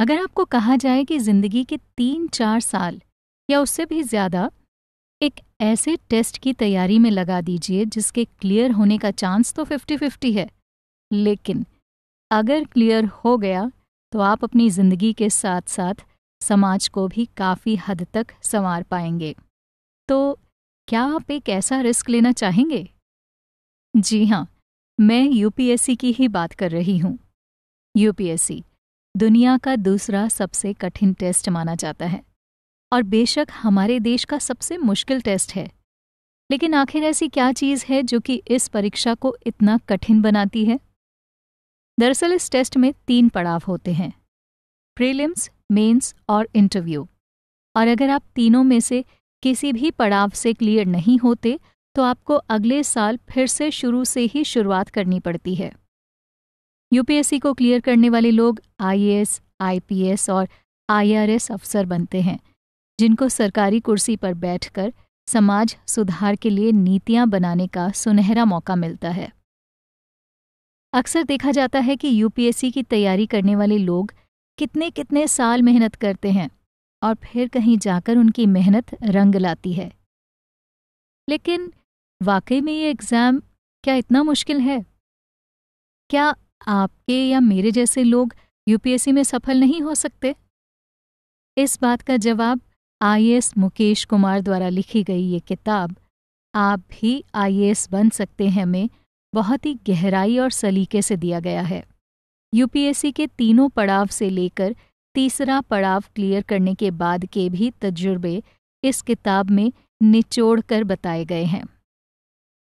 अगर आपको कहा जाए कि ज़िंदगी के तीन चार साल या उससे भी ज़्यादा एक ऐसे टेस्ट की तैयारी में लगा दीजिए जिसके क्लियर होने का चांस तो फिफ्टी फिफ्टी है लेकिन अगर क्लियर हो गया तो आप अपनी ज़िंदगी के साथ साथ समाज को भी काफ़ी हद तक संवार पाएंगे तो क्या आप एक ऐसा रिस्क लेना चाहेंगे जी हाँ मैं यूपीएससी की ही बात कर रही हूँ यूपीएससी दुनिया का दूसरा सबसे कठिन टेस्ट माना जाता है और बेशक हमारे देश का सबसे मुश्किल टेस्ट है लेकिन आखिर ऐसी क्या चीज़ है जो कि इस परीक्षा को इतना कठिन बनाती है दरअसल इस टेस्ट में तीन पड़ाव होते हैं प्रीलिम्स मेंस और इंटरव्यू और अगर आप तीनों में से किसी भी पड़ाव से क्लियर नहीं होते तो आपको अगले साल फिर से शुरू से ही शुरुआत करनी पड़ती है यूपीएससी को क्लियर करने वाले लोग आईएएस, आईपीएस और आईआरएस अफसर बनते हैं जिनको सरकारी कुर्सी पर बैठकर समाज सुधार के लिए नीतियां बनाने का सुनहरा मौका मिलता है अक्सर देखा जाता है कि यूपीएससी की तैयारी करने वाले लोग कितने कितने साल मेहनत करते हैं और फिर कहीं जाकर उनकी मेहनत रंग लाती है लेकिन वाकई में ये एग्ज़ाम क्या इतना मुश्किल है क्या आपके या मेरे जैसे लोग यूपीएससी में सफल नहीं हो सकते इस बात का जवाब आईएएस मुकेश कुमार द्वारा लिखी गई ये किताब आप भी आईएएस बन सकते हैं में बहुत ही गहराई और सलीके से दिया गया है यूपीएससी के तीनों पड़ाव से लेकर तीसरा पड़ाव क्लियर करने के बाद के भी तजुर्बे इस किताब में निचोड़ कर बताए गए हैं